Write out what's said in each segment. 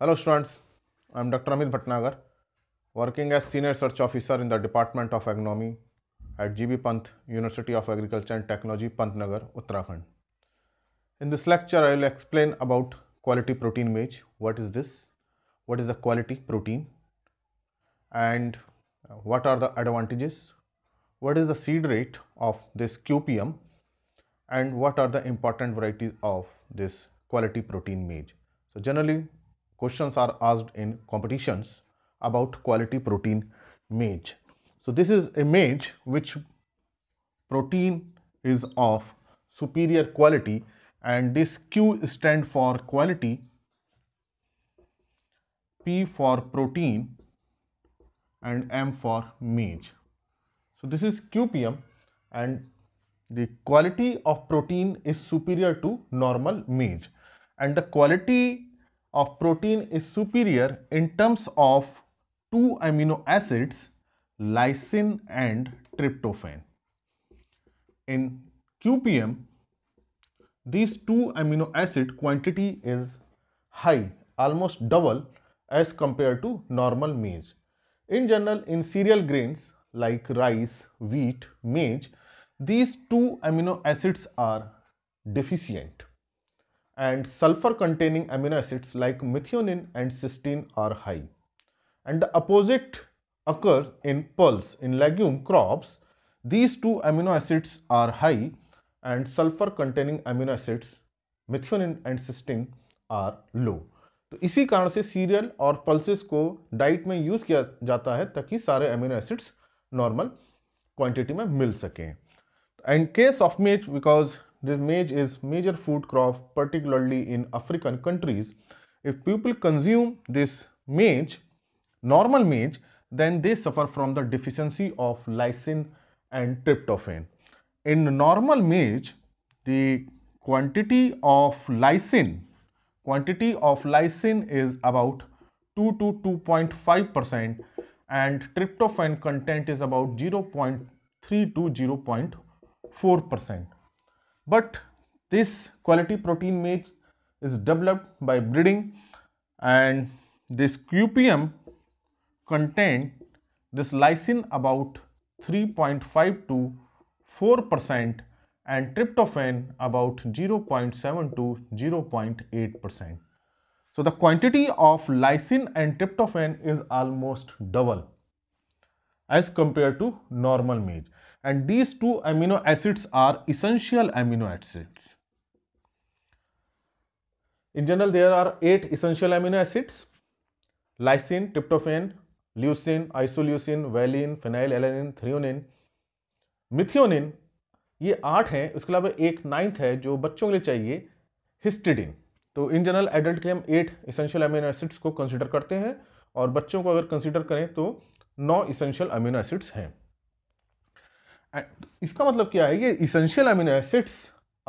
Hello students, I am Dr. Amit Bhatnagar, working as Senior Research Officer in the Department of Agronomy at GB Pant, University of Agriculture and Technology, Pantnagar, Uttarakhand. In this lecture, I will explain about quality protein maize. What is this? What is the quality protein? And what are the advantages? What is the seed rate of this QPM? And what are the important varieties of this quality protein maize? So generally, questions are asked in competitions about quality protein mage. So this is a mage which protein is of superior quality and this Q stand for quality, P for protein and M for mage. So this is QPM and the quality of protein is superior to normal mage and the quality of protein is superior in terms of two amino acids lysine and tryptophan. In QPM, these two amino acid quantity is high, almost double as compared to normal maize. In general, in cereal grains like rice, wheat, maize, these two amino acids are deficient. and sulfur containing amino acids like methionine and cysteine are high. And the opposite occurs in pulses In legume crops, these two amino acids are high and sulfur containing amino acids methionine and cysteine are low. तो इसी कारण से serial और pulses को diet में use किया जाता है ताकि सारे अमीनो एसिड्स नॉर्मल क्वांटिटी में मिल सकें and case of maize because This maize is major food crop, particularly in African countries. If people consume this maize, normal maize, then they suffer from the deficiency of lysine and tryptophan. In normal maize, the quantity of lysine, quantity of lysine is about 2 to 2.5 percent and tryptophan content is about 0.3 to 0.4 percent. But this quality protein maize is developed by breeding and this QPM contain this lysine about 3.5 to 4 percent and tryptophan about 0.7 to 0.8 percent. So, the quantity of lysine and tryptophan is almost double as compared to normal maize. and these two amino acids are essential amino acids. In general, there are eight essential amino acids, lysine, tryptophan, leucine, isoleucine, valine, phenylalanine, threonine, methionine ये आठ हैं उसके अलावा एक ninth है जो बच्चों के लिए चाहिए हिस्टिडिन तो इन जनरल एडल्ट के लिए हम एट इसेंशियल अमीनो एसिड्स को कंसिडर करते हैं और बच्चों को अगर कंसिडर करें तो नौ इसेंशियल अमीनो एसिड्स हैं इसका मतलब क्या है ये essential amino acids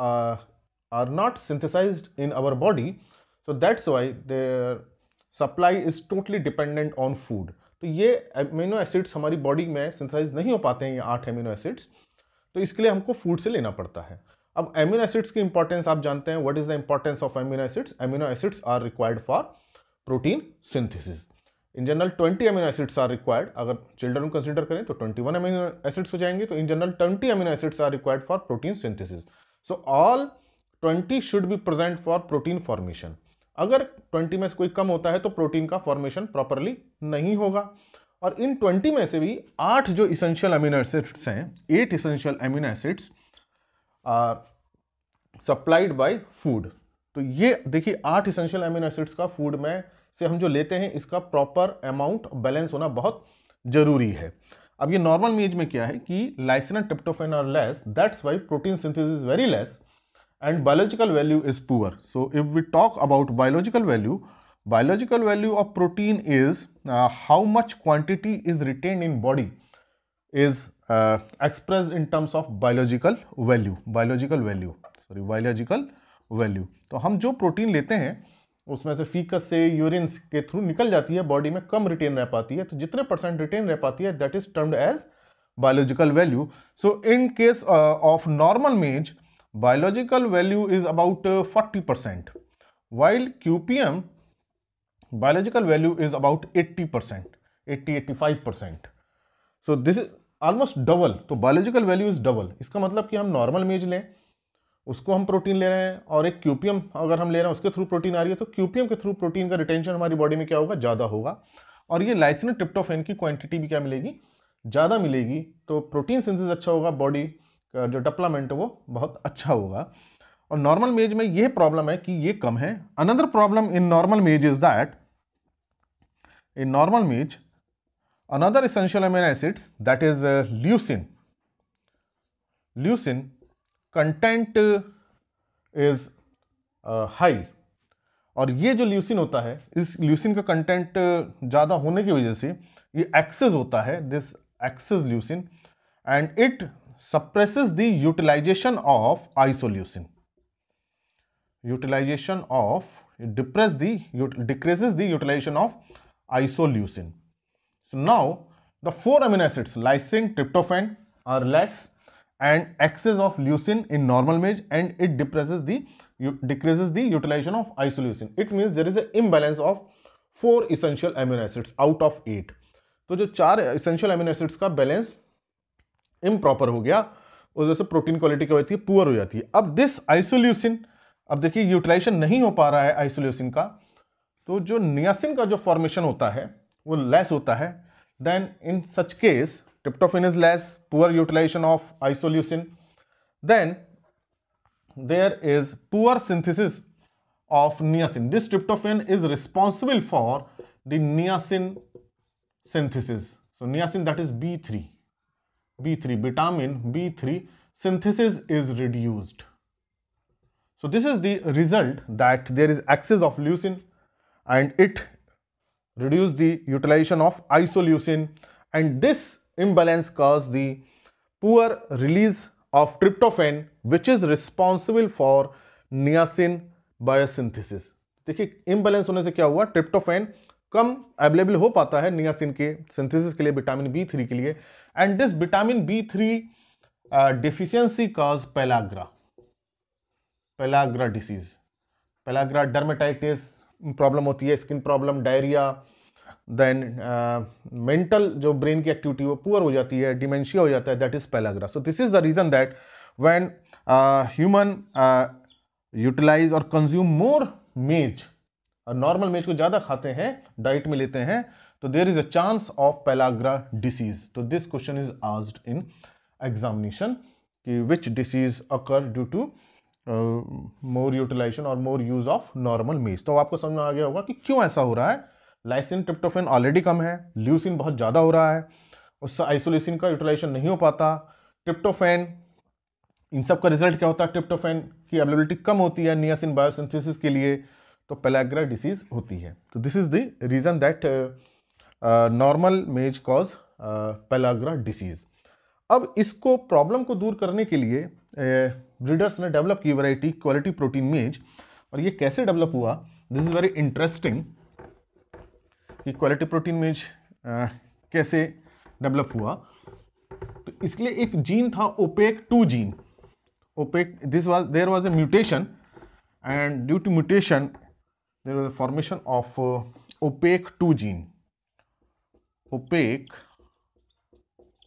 are not synthesize in our body so that's why their supply is totally dependent on food तो ये अमीनो एसिड्स हमारी बॉडी में सिंथिसाइज नहीं हो पाते हैं ये आठ अमीनो एसिड्स तो इसके लिए हमको फूड से लेना पड़ता है अब अमीनो एसिड्स की इंपॉर्टेंस आप जानते हैं what is the importance of amino acids amino acids are required for protein synthesis in general 20 amino acids are required अगर चिल्ड्रन कंसिडर करें तो 21 अमीनो एसिड्स हो जाएंगे तो in general 20 amino acids are required for protein synthesis so all 20 should be present for protein formation अगर 20 में से कोई कम होता है तो प्रोटीन का फॉर्मेशन प्रॉपरली नहीं होगा और इन 20 में से भी आठ जो इसेंशियल अमीनो एसिड्स हैं eight essential amino acids are supplied by food तो ये देखिए आठ इसेंशियल अमीनो एसिड्स का फूड में से हम जो लेते हैं इसका प्रॉपर अमाउंट बैलेंस होना बहुत जरूरी है अब ये नॉर्मल मेज में क्या है कि lysine tryptophan are less that's why protein synthesis is very less and biological value is poor so if we talk about biological value biological value of protein is how much quantity is retain in body is express in terms of biological value biological value sorry biological value तो हम जो protein लेते हैं उसमें से faeces से urine के through निकल जाती है बॉडी में कम रिटेन रह पाती है तो जितने परसेंट रिटेन रह पाती है that is termed as biological value so in case of normal maize biological value is about forty percent while QPM biological value is about eighty percent eighty eighty five percent so this is almost double तो biological value is double इसका मतलब कि हम normal मेज लें उसको हम protein ले रहे हैं और एक क्यूपियम अगर हम ले रहे हैं उसके थ्रू प्रोटीन आ रही है तो क्यूपियम के थ्रू प्रोटीन का रिटेंशन हमारी बॉडी में क्या होगा ज़्यादा होगा और ये लाइसिन ट्रिप्टोफेन की क्वांटिटी भी क्या मिलेगी ज़्यादा मिलेगी तो प्रोटीन सिंथेसिस अच्छा होगा बॉडी का जो डेवलपमेंट है वो बहुत अच्छा होगा और नॉर्मल मेज में ये प्रॉब्लम है कि ये कम है another problem in normal maize is that in normal maize another essential amino acids that is leucine leucine content is high और ये जो ल्यूसिन होता है इस ल्यूसिन का कंटेंट uh, ज़्यादा होने की वजह से ये एक्सेस होता है this excess leucine and it suppresses the utilization of isoleucine utilization of depress the decreases the utilization of isoleucine so now the four amino acids lysine tryptophan are less and excess of leucine in normal maize and it depresses decreases the utilization of isoleucine it means there is a imbalance of four essential amino acids out of eight तो जो चार essential amino acids का balance इम improper हो गया उस वजह से प्रोटीन क्वालिटी क्या होती है पुअर हो जाती है अब दिस आइसोल्यूसिन अब देखिए यूटिलाइजेशन नहीं हो पा रहा है आइसोल्यूसिन का तो जो नियासिन का जो फॉर्मेशन होता है वो लेस होता है then in such case tryptophan is less, poor utilization of isoleucine. Then there is poor synthesis of niacin. This tryptophan is responsible for the niacin synthesis. So niacin that is B3, B3, vitamin B3 synthesis is reduced. So this is the result that there is excess of leucine and it reduce the utilization of isoleucine and this imbalance cause the poor release of tryptophan which is responsible for niacin biosynthesis देखिए imbalance होने से क्या हुआ tryptophan कम available हो पाता है niacin के synthesis के लिए विटामिन बी थ्री के लिए and this vitamin B three deficiency cause pellagra pellagra disease pellagra dermatitis problem होती है skin problem diarrhoea then mental uh, जो ब्रेन की एक्टिविटी वो पुअर हो जाती है डिमेंशिया हो जाता है that is pellagra so this is the reason that when human utilize और कंज्यूम मोर मेज नॉर्मल मेज को ज़्यादा खाते हैं डाइट में लेते हैं तो there is a chance of pellagra disease तो दिस क्वेश्चन इज आज इन एग्जामिनेशन कि which disease occur due to more utilization और more use of normal maize तो आपको समझ में आ गया होगा कि क्यों ऐसा हो रहा है लाइसिन ट्रिप्टोफेन ऑलरेडी कम है ल्यूसिन बहुत ज़्यादा हो रहा है उससे आइसोलेसिन का यूटिलाइजेशन नहीं हो पाता ट्रिप्टोफेन इन सब का रिजल्ट क्या होता है ट्रिप्टोफेन की अवेलेबिलिटी कम होती है नियासिन बायोसिंथेसिस के लिए तो पेलाग्रा डिसीज होती है तो this is the reason that normal maize cause pellagra disease अब इसको प्रॉब्लम को दूर करने के लिए ब्रीडर्स uh, ने डेवलप की वैरायटी क्वालिटी प्रोटीन मेज और ये कैसे डेवलप हुआ दिस इज़ वेरी इंटरेस्टिंग कि क्वालिटी प्रोटीन मेज कैसे डेवलप हुआ तो इसके लिए एक जीन था opaque two gene opaque this was there was a mutation and due to mutation there was a formation of opaque two gene opaque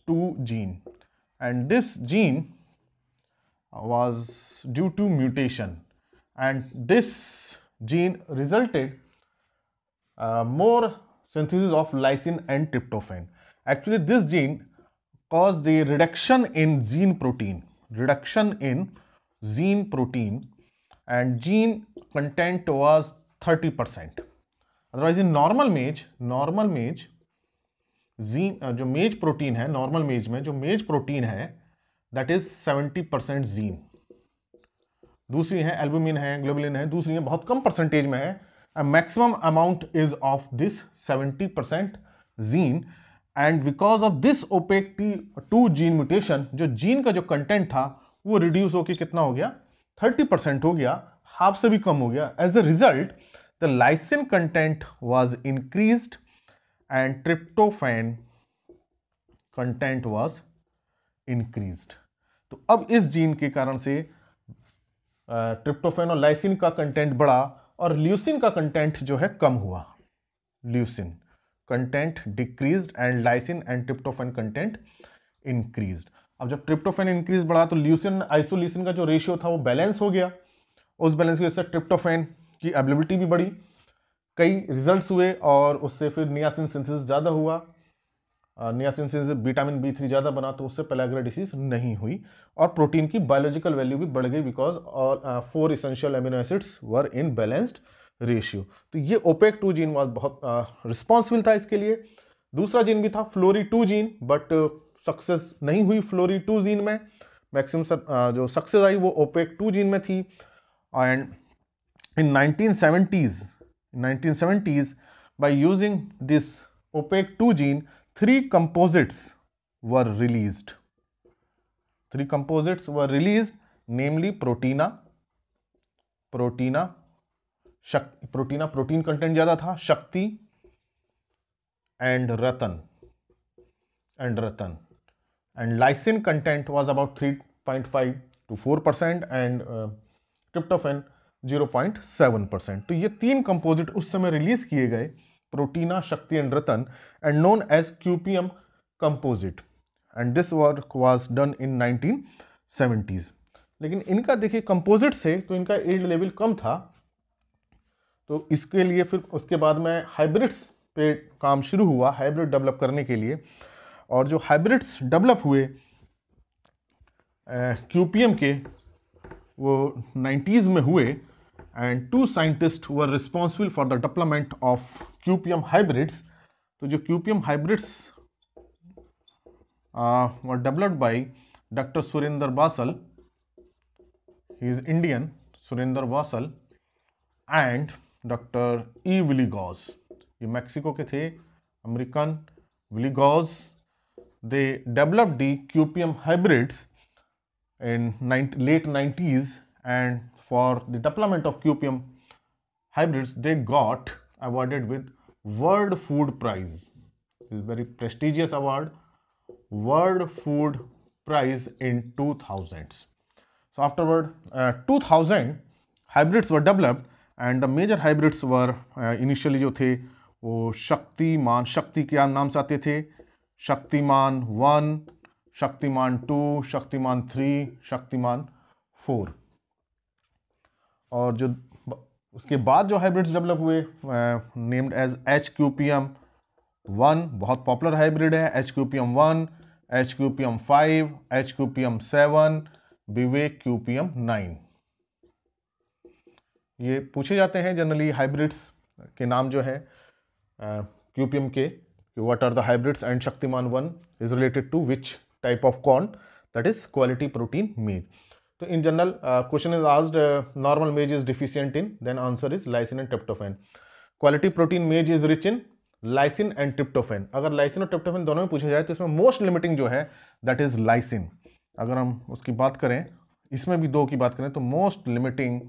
two gene and this gene was due to mutation and this gene resulted uh, synthesis of lysine and tryptophan. Actually, this gene cause the reduction in gene protein, reduction in gene protein and gene content was 30%. Otherwise, in normal mage, normal mage, gene jo maize protein hai normal मेज mein jo maize protein hai that is 70 percent gene दूसरी है albumin है globulin है दूसरी है बहुत कम percentage में है a maximum amount is of this 70% gene and because of this opaque टी टू जीन म्यूटेशन जो जीन का जो कंटेंट था वो रिड्यूस होकर कितना हो गया 30 परसेंट हो गया हाफ से भी कम हो गया as a result the lysine content was increase and tryptophan content was increase तो अब इस जीन के कारण से ट्रिप्टोफेन uh, और लाइसिन का कंटेंट बढ़ा और ल्यूसिन का कंटेंट जो है कम हुआ leucine content decrease and lysine and tryptophan content increase अब जब ट्रिप्टोफेन इंक्रीज बढ़ा तो ल्यूसिन आइसोल्यूसिन का जो रेशियो था वो बैलेंस हो गया उस बैलेंस की वजह से ट्रिप्टोफेन की एबिलिटी भी बढ़ी कई रिजल्ट्स हुए और उससे फिर नियासिन सिंथेसिस ज़्यादा हुआ नियासिन से विटामिन बी थ्री ज़्यादा बना तो उससे पेलाग्रा डिसीज नहीं हुई और प्रोटीन की बायोलॉजिकल वैल्यू भी बढ़ गई because four essential amino acids were in balanced ratio तो ये ओपेक टू जीन बहुत रिस्पॉन्सिबल था इसके लिए दूसरा जीन भी था floury two gene but success नहीं हुई फ्लोरी टू जीन में मैक्सिमम जो सक्सेस आई वो ओपेक टू जीन में थी and in nineteen seventies nineteen seventies by using this opaque two gene three composites were released. Three composites were released, namely Proteina, Proteina, शक, प्रोटीना protein content ज्यादा था Shakti and Ratan and Ratan and lysine content was about 3.5 to 4 percent and tryptophan 0.7 percent तो ये तीन composite उस समय release किए गए Shakti and Ratan and known as QPM QPM and this work work done in nineteen 1970s. लेकिन इनका देखिए कंपोजिट से तो इनका एल्ड लेवल कम था तो इसके लिए फिर उसके बाद में हाइब्रिड्स पे काम शुरू हुआ हाइब्रिड डेवलप करने के लिए और जो हाइब्रिड्स डेवलप हुए क्यू uh, के वो नाइन्टीज में हुए and two scientist were responsible for the development of QPM hybrids तो जो QPM hybrids were developed by doctor Surendra Vasal he is Indian Surendra Vasal and doctor E Villegas ये मैक्सिको के थे American Villegas they develop the QPM hybrids in late nineties and for the development of QPM hybrids hybrids, they got awarded with World Food Prize. This very prestigious award, World Food Prize in 2000s. So afterward, uh, 2000 hybrids were developed and the major hybrids were initially जो थे वो शक्तिमान शक्ति के नाम से आते थे Shaktiman one Shaktiman two Shaktiman three Shaktiman four और जो उसके बाद जो हाइब्रिड्स डेवलप हुए named as H Q P M one बहुत पॉपुलर हाइब्रिड है H Q P M one H Q P M five H Q P M seven Vivek Q P M nine ये पूछे जाते हैं जनरली हाइब्रिड्स के नाम जो है क्यू पी एम के what are the hybrids and Shaktiman one is related to which type of corn that is quality protein maize तो in general question is is normal maize is deficient in then answer is lysine and lysine quality protein maize is rich in lysine and tryptophan अगर lysine और tryptophan दोनों में पूछा जाए तो इसमें most limiting जो है दैट इज़ लाइसिन अगर हम उसकी बात करें इसमें भी दो की बात करें तो मोस्ट लिमिटिंग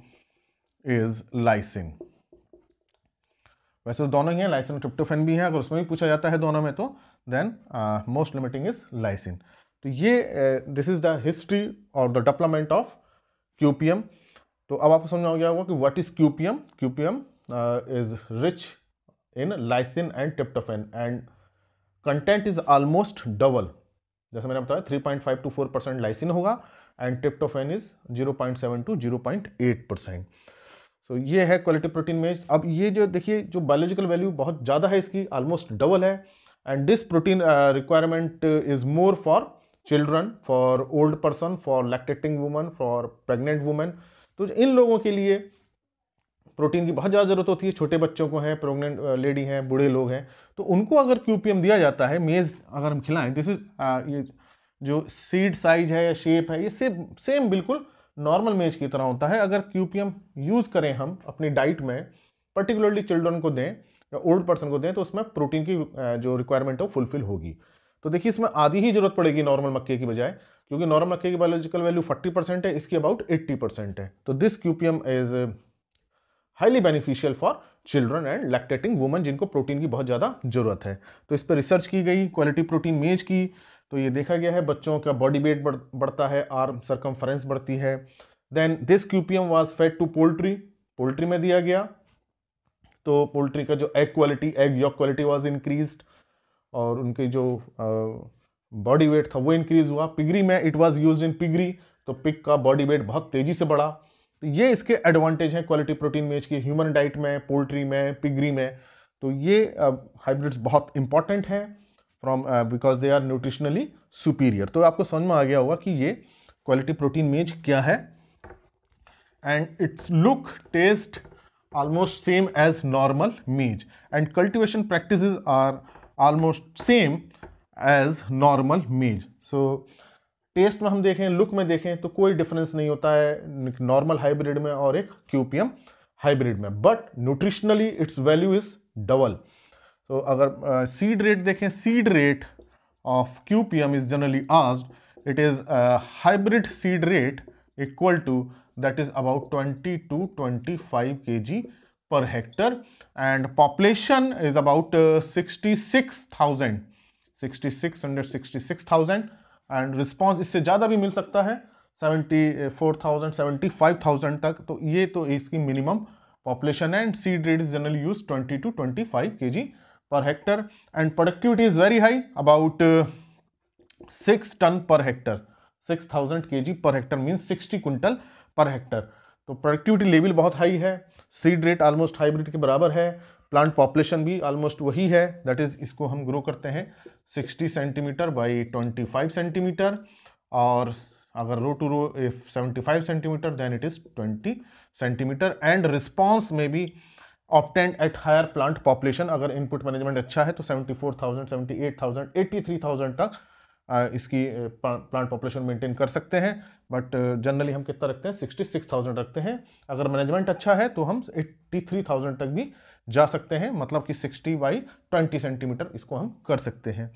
इज लाइसिन वैसे तो दोनों ही हैं लाइसिन और ट्रिप्टोफेन भी है अगर उसमें भी पूछा जाता है दोनों में तो then most limiting is lysine तो ये दिस इज़ द हिस्ट्री और द डेवलपमेंट ऑफ क्यू तो अब आपको समझ आ गया होगा कि what is Q P M is rich in lysine and tryptophan and content is almost double जैसे मैंने बताया three point five to four percent lysine होगा and tryptophan is zero point seven to zero point eight percent so ये है quality protein में अब ये जो देखिए जो बायोलॉजिकल वैल्यू बहुत ज़्यादा है इसकी ऑलमोस्ट डबल है and this protein requirement is more for children for old person for lactating woman for pregnant women तो इन लोगों के लिए प्रोटीन की बहुत ज़्यादा ज़रूरत होती है छोटे बच्चों को हैं प्रेग्नेंट लेडी uh, हैं बूढ़े लोग हैं तो उनको अगर क्यू दिया जाता है मेज़ अगर हम खिलाएं दिस इज़ uh, ये जो सीड साइज है या शेप है ये सेम सेम बिल्कुल नॉर्मल मेज की तरह होता है अगर क्यू यूज़ करें हम अपनी डाइट में पर्टिकुलरली चिल्ड्रन को दें या ओल्ड पर्सन को दें तो उसमें प्रोटीन की uh, जो रिक्वायरमेंट है वो फुलफिल होगी तो देखिए इसमें आधी ही जरूरत पड़ेगी नॉर्मल मक्के की बजाय क्योंकि नॉर्मल मक्के की बायोलॉजिकल वैल्यू 40 परसेंट है इसकी अबाउट 80 परसेंट है तो this QPM is highly beneficial for children and lactating woman जिनको प्रोटीन की बहुत ज़्यादा जरूरत है तो इस पर रिसर्च की गई क्वालिटी प्रोटीन मेज की तो ये देखा गया है बच्चों का बॉडी वेट बढ़ता है आर्म सरकमफ्रेंस बढ़ती है then this QPM was fed to poultry poultry में दिया गया तो पोल्ट्री का जो egg quality egg yolk quality was increased और उनकी जो बॉडी वेट था वो इंक्रीज़ हुआ पिगरी में it was use in piggery तो पिग का बॉडी वेट बहुत तेज़ी से बढ़ा तो ये इसके एडवांटेज हैं क्वालिटी प्रोटीन मेज की ह्यूमन डाइट में पोल्ट्री में पिगरी में तो ये हाइब्रिड्स बहुत इंपॉर्टेंट हैं from because they are nutritionally superior तो आपको समझ में आ गया होगा कि ये क्वालिटी प्रोटीन मेज क्या है and its look taste almost same as normal maize and cultivation practice are almost same as normal maize. So taste में हम देखें लुक में देखें तो कोई डिफरेंस नहीं होता है नॉर्मल हाइब्रिड में और एक क्यूपीएम हाइब्रिड में but nutritionally its value is double तो अगर सीड रेट देखें seed rate of QPM is generally as it is hybrid seed rate equal to that is about 20 to 25 g per hectare and population is about uh, 66,000 66,000 and response इससे ज़्यादा भी मिल सकता है 74,000 75,000 तक तो ये तो इसकी मिनिमम पॉपुलेशन है and seed rate is generally use 20 to 25 g per hectare and productivity is very high about six ton per hectare 6,000 g per hectare means 60 quintal per hectare तो प्रोडक्टिविटी लेवल बहुत high है seed rate almost hybrid के बराबर है plant population भी almost वही है that is इसको हम ग्रो करते हैं 60 सेंटीमीटर बाई 25 सेंटीमीटर और अगर row to row if 75 centimetre then it is 20 centimetre and response में भी obtained at higher plant population अगर इनपुट मैनेजमेंट अच्छा है तो सेवेंटी फोर थाउजेंड तक इसकी प्लांट पॉपुलेशन मेंटेन कर सकते हैं बट जनरली हम कितना रखते हैं सिक्सटी सिक्स थाउजेंड रखते हैं अगर मैनेजमेंट अच्छा है तो हम एट्टी थ्री थाउजेंड तक भी जा सकते हैं मतलब कि सिक्सटी बाई ट्वेंटी सेंटीमीटर इसको हम कर सकते हैं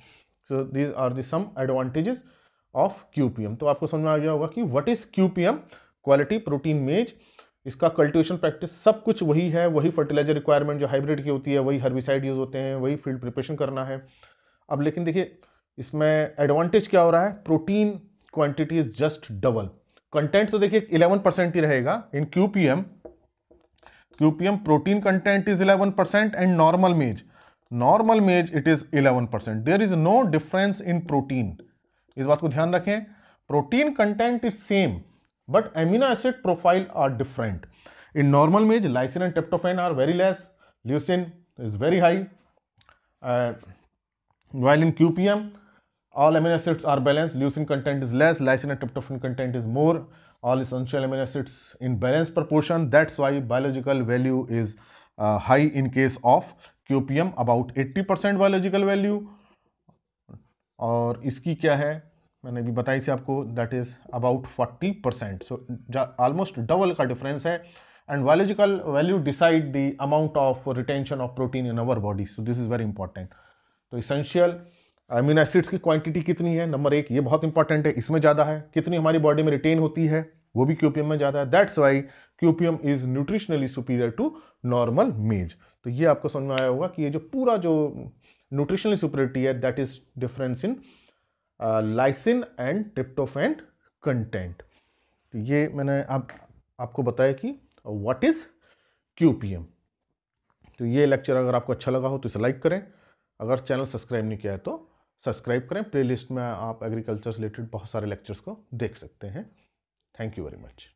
so these are the some advantages of Q तो आपको समझ में आ गया होगा कि what is Q quality protein maize इसका कल्टिवेशन प्रैक्टिस सब कुछ वही है वही फर्टिलाइजर रिक्वायरमेंट जो हाइब्रिड की होती है वही हर्बिसाइड यूज़ होते हैं वही फील्ड प्रिपरेशन करना है अब लेकिन देखिए इसमें एडवांटेज क्या हो रहा है protein quantity is just double content तो देखिए 11 परसेंट ही रहेगा in QPM QPM protein content is 11 percent and normal maize normal maize it is 11 percent there is no difference in protein इस बात को ध्यान रखें protein content is same but amino acid profile are different in normal maize lysine and tryptophan are very less leucine is very high while in QPM all amino acids are balanced leucine content is less lysine and tryptophan content is more all essential amino acids in balanced proportion that's why biological value is uh, high in case of qpm about 80% biological value और इसकी क्या है मैंने भी बताई थी आपको that is about 40 percent so almost double का डिफरेंस है and biological value decide the amount of retention of protein in our body so this is very important तो इसेंशियल अमीनो एसिड्स की क्वांटिटी कितनी है नंबर एक ये बहुत important है इसमें ज़्यादा है कितनी हमारी बॉडी में रिटेन होती है वो भी क्यूपीएम में ज़्यादा है that's why QPM is nutritionally superior to normal maize तो ये आपको समझ में आया होगा कि ये जो पूरा जो न्यूट्रिशनली सुपीरियरिटी है that is difference in lysine and tryptophan content तो ये मैंने आप, आपको बताया कि वॉट इज़ क्यूपीएम तो ये लेक्चर अगर आपको अच्छा लगा हो तो इसे लाइक करें अगर चैनल सब्सक्राइब नहीं किया है तो सब्सक्राइब करें प्लेलिस्ट में आप एग्रीकल्चर रिलेटेड बहुत सारे लेक्चर्स को देख सकते हैं थैंक यू वेरी मच